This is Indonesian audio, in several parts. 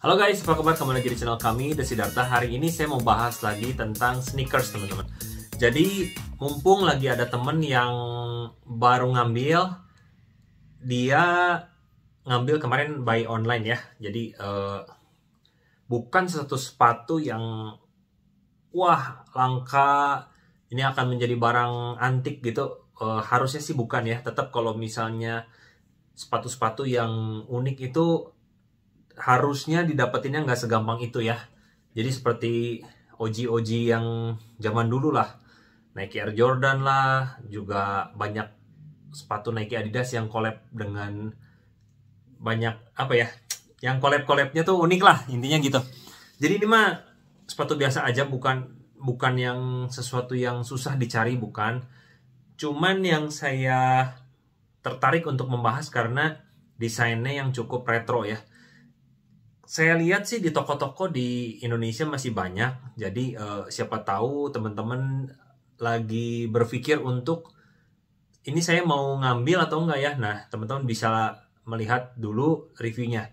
Halo guys, apa kabar? Kembali lagi di channel kami, Desi Darta. Hari ini saya mau bahas lagi tentang sneakers, teman-teman. Jadi, mumpung lagi ada temen yang baru ngambil, dia ngambil kemarin by online ya. Jadi, uh, bukan satu sepatu yang, wah, langka, ini akan menjadi barang antik gitu. Uh, harusnya sih bukan ya. Tetap kalau misalnya sepatu-sepatu yang unik itu harusnya didapetinnya nggak segampang itu ya. Jadi seperti OG-OG yang zaman dulu lah. Nike Air Jordan lah, juga banyak sepatu Nike Adidas yang collab dengan banyak apa ya? Yang collab-collabnya tuh unik lah intinya gitu. Jadi ini mah sepatu biasa aja bukan bukan yang sesuatu yang susah dicari bukan. Cuman yang saya tertarik untuk membahas karena desainnya yang cukup retro ya saya lihat sih di toko-toko di Indonesia masih banyak. Jadi uh, siapa tahu teman-teman lagi berpikir untuk ini saya mau ngambil atau enggak ya. Nah, teman-teman bisa melihat dulu reviewnya.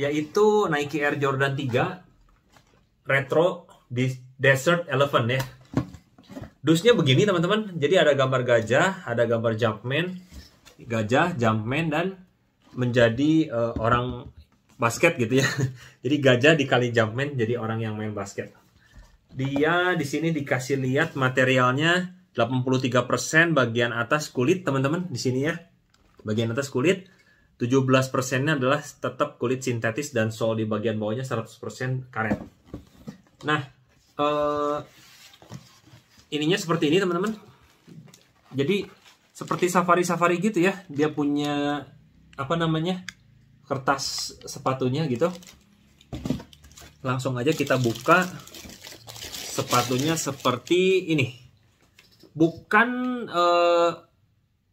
Yaitu Nike Air Jordan 3 Retro Desert Elephant ya. Dusnya begini teman-teman. Jadi ada gambar gajah, ada gambar Jumpman, gajah, Jumpman dan menjadi uh, orang basket gitu ya. Jadi gajah dikali Jumpman jadi orang yang main basket. Dia di sini dikasih lihat materialnya 83% bagian atas kulit teman-teman di sini ya. Bagian atas kulit 17%-nya adalah tetap kulit sintetis dan sol di bagian bawahnya 100% karet. Nah, eh, ininya seperti ini teman-teman. Jadi seperti safari-safari gitu ya. Dia punya apa namanya? kertas sepatunya gitu langsung aja kita buka sepatunya seperti ini bukan uh,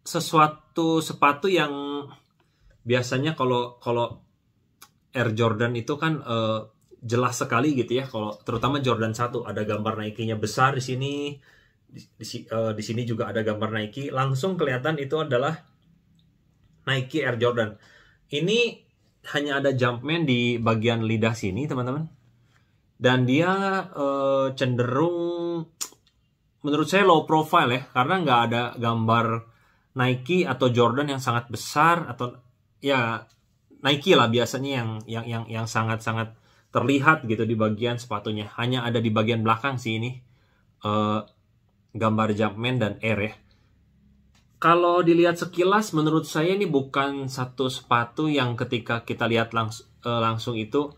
sesuatu sepatu yang biasanya kalau kalau Air Jordan itu kan uh, jelas sekali gitu ya kalau terutama Jordan satu ada gambar Nike-nya besar di sini di, di, uh, di sini juga ada gambar Nike langsung kelihatan itu adalah Nike Air Jordan ini hanya ada Jumpman di bagian lidah sini teman-teman dan dia uh, cenderung menurut saya low profile ya karena nggak ada gambar Nike atau Jordan yang sangat besar atau ya Nike lah biasanya yang yang yang yang sangat-sangat terlihat gitu di bagian sepatunya hanya ada di bagian belakang sih ini uh, gambar Jumpman dan Air ya kalau dilihat sekilas menurut saya ini bukan satu sepatu yang ketika kita lihat langs eh, langsung itu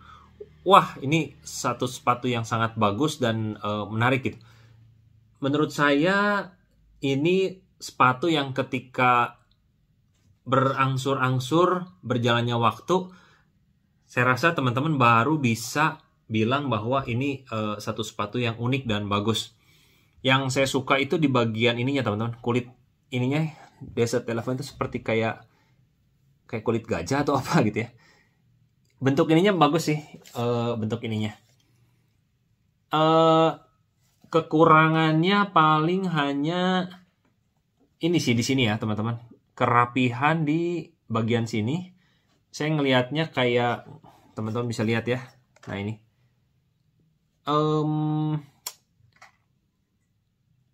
wah ini satu sepatu yang sangat bagus dan uh, menarik gitu. Menurut saya ini sepatu yang ketika berangsur-angsur berjalannya waktu saya rasa teman-teman baru bisa bilang bahwa ini uh, satu sepatu yang unik dan bagus. Yang saya suka itu di bagian ininya teman-teman, kulit ininya desert elephant itu seperti kayak kayak kulit gajah atau apa gitu ya bentuk ininya bagus sih uh, bentuk ininya uh, kekurangannya paling hanya ini sih di sini ya teman-teman kerapihan di bagian sini saya ngelihatnya kayak teman-teman bisa lihat ya nah ini um,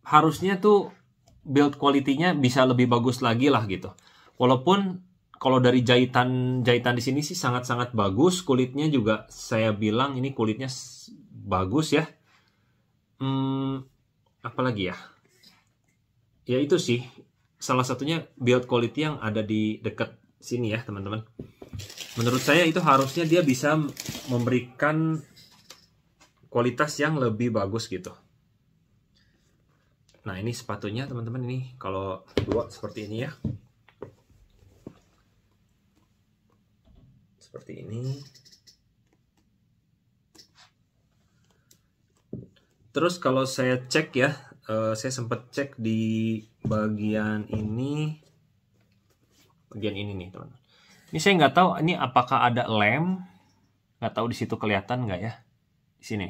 harusnya tuh build quality-nya bisa lebih bagus lagi lah gitu. Walaupun kalau dari jahitan jahitan di sini sih sangat-sangat bagus, kulitnya juga saya bilang ini kulitnya bagus ya. Hmm, apalagi ya? Ya itu sih salah satunya build quality yang ada di dekat sini ya, teman-teman. Menurut saya itu harusnya dia bisa memberikan kualitas yang lebih bagus gitu. Nah ini sepatunya teman-teman ini kalau dua seperti ini ya. Seperti ini. Terus kalau saya cek ya, eh, saya sempat cek di bagian ini, bagian ini nih teman. Ini saya nggak tahu ini apakah ada lem, nggak tahu di situ kelihatan nggak ya di sini.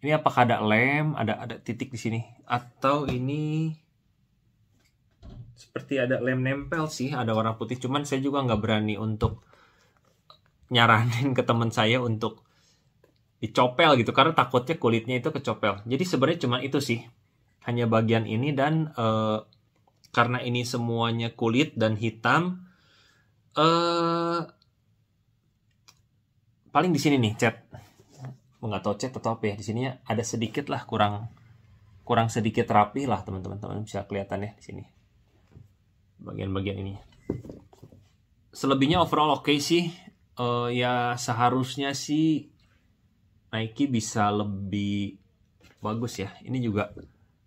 Ini apakah ada lem, ada ada titik di sini atau ini seperti ada lem nempel sih, ada warna putih. Cuman saya juga nggak berani untuk nyaranin ke teman saya untuk dicopel gitu karena takutnya kulitnya itu kecopel. Jadi sebenarnya cuma itu sih. Hanya bagian ini dan uh, karena ini semuanya kulit dan hitam eh paling di sini nih, Chat nggak tahu atau apa ya di sini ada sedikit lah kurang kurang sedikit rapi lah teman-teman teman bisa kelihatan ya di sini bagian-bagian ini selebihnya overall oke okay sih uh, ya seharusnya sih Nike bisa lebih bagus ya ini juga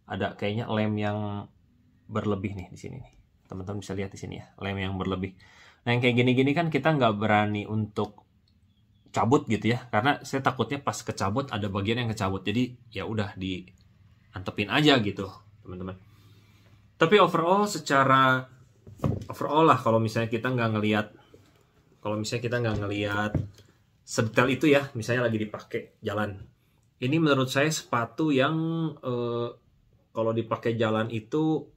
ada kayaknya lem yang berlebih nih di sini nih teman-teman bisa lihat di sini ya lem yang berlebih nah yang kayak gini-gini kan kita nggak berani untuk cabut gitu ya karena saya takutnya pas kecabut ada bagian yang kecabut jadi ya udah di antepin aja gitu teman-teman tapi overall secara overall lah kalau misalnya kita nggak ngelihat kalau misalnya kita nggak ngelihat sedetail itu ya misalnya lagi dipakai jalan ini menurut saya sepatu yang eh, kalau dipakai jalan itu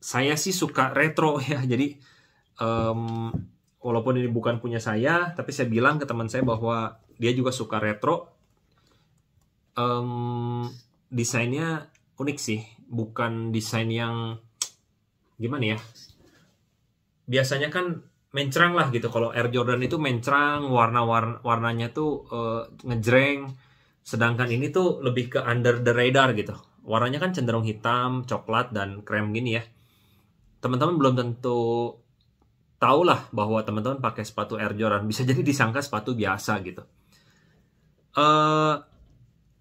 saya sih suka retro ya jadi um, walaupun ini bukan punya saya tapi saya bilang ke teman saya bahwa dia juga suka retro um, desainnya unik sih bukan desain yang gimana ya biasanya kan mencrang lah gitu kalau Air Jordan itu mencrang, warna warna warnanya tuh uh, ngejreng sedangkan ini tuh lebih ke under the radar gitu warnanya kan cenderung hitam coklat dan krem gini ya teman-teman belum tentu tahulah bahwa teman-teman pakai sepatu Air Jordan bisa jadi disangka sepatu biasa gitu. Uh,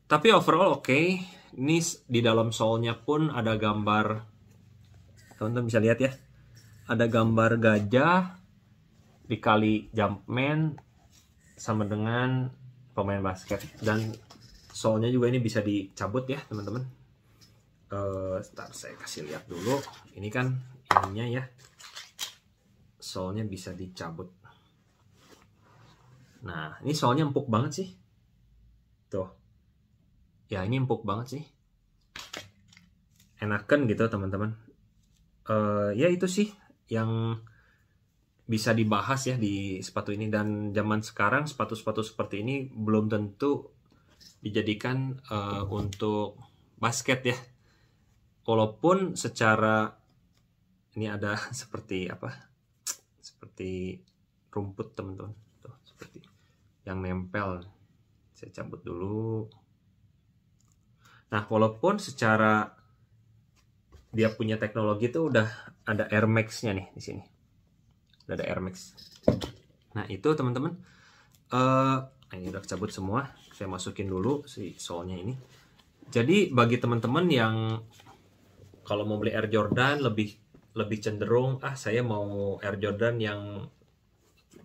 tapi overall oke. Okay. Ini di dalam soalnya pun ada gambar teman-teman bisa lihat ya. Ada gambar gajah dikali Jumpman sama dengan pemain basket dan soalnya juga ini bisa dicabut ya teman-teman. Uh, saya kasih lihat dulu. Ini kan ininya ya solnya bisa dicabut. Nah, ini soalnya empuk banget sih. Tuh. Ya, ini empuk banget sih. Enakan gitu, teman-teman. Uh, ya, itu sih yang bisa dibahas ya di sepatu ini dan zaman sekarang sepatu-sepatu seperti ini belum tentu dijadikan uh, untuk basket ya walaupun secara ini ada seperti apa seperti rumput teman-teman tuh seperti yang nempel saya cabut dulu nah walaupun secara dia punya teknologi itu udah ada Air Max nya nih di sini udah ada Air Max nah itu teman-teman uh, ini udah cabut semua saya masukin dulu si solnya ini jadi bagi teman-teman yang kalau mau beli Air Jordan lebih lebih cenderung ah saya mau Air Jordan yang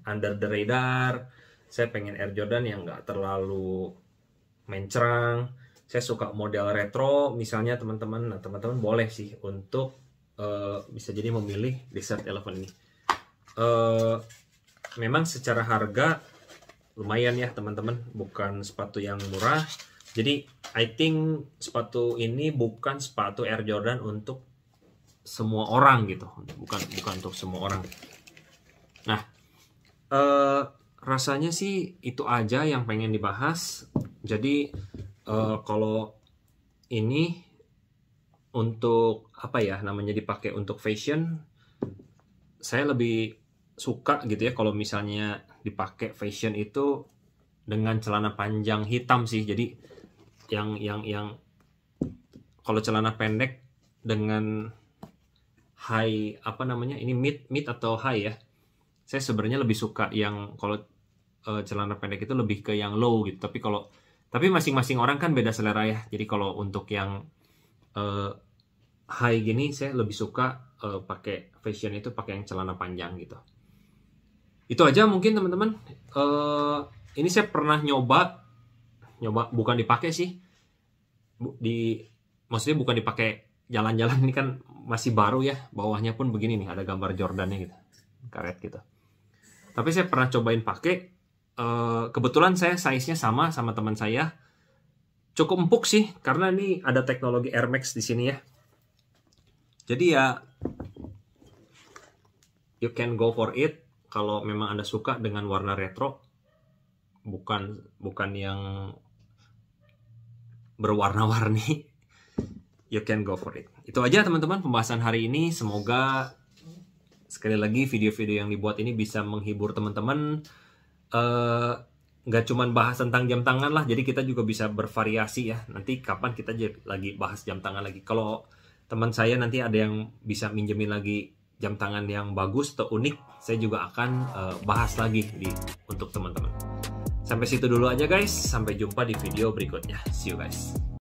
under the radar saya pengen Air Jordan yang nggak terlalu mencerang saya suka model retro misalnya teman-teman nah teman-teman boleh sih untuk uh, bisa jadi memilih Desert Elephant ini uh, memang secara harga lumayan ya teman-teman bukan sepatu yang murah jadi I think sepatu ini bukan sepatu Air Jordan untuk semua orang gitu bukan bukan untuk semua orang nah eh, rasanya sih itu aja yang pengen dibahas jadi eh, kalau ini untuk apa ya namanya dipakai untuk fashion saya lebih suka gitu ya kalau misalnya dipakai fashion itu dengan celana panjang hitam sih jadi yang yang yang kalau celana pendek dengan high apa namanya ini mid mid atau high ya saya sebenarnya lebih suka yang kalau e, celana pendek itu lebih ke yang low gitu tapi kalau tapi masing-masing orang kan beda selera ya jadi kalau untuk yang e, high gini saya lebih suka e, pakai fashion itu pakai yang celana panjang gitu itu aja mungkin teman-teman e, ini saya pernah nyoba nyoba bukan dipakai sih di maksudnya bukan dipakai jalan-jalan ini kan masih baru ya bawahnya pun begini nih ada gambar Jordannya gitu karet gitu tapi saya pernah cobain pakai eh, kebetulan saya size-nya sama sama teman saya cukup empuk sih karena ini ada teknologi Air Max di sini ya jadi ya you can go for it kalau memang anda suka dengan warna retro bukan bukan yang berwarna-warni you can go for it itu aja teman-teman pembahasan hari ini. Semoga sekali lagi video-video yang dibuat ini bisa menghibur teman-teman. Uh, eh, cuma bahas tentang jam tangan lah jadi kita juga bisa bervariasi ya nanti kapan kita lagi bahas jam tangan lagi kalau teman saya nanti ada yang bisa minjemin lagi jam tangan yang bagus atau unik saya juga akan uh, bahas lagi di untuk teman-teman sampai situ dulu aja guys sampai jumpa di video berikutnya see you guys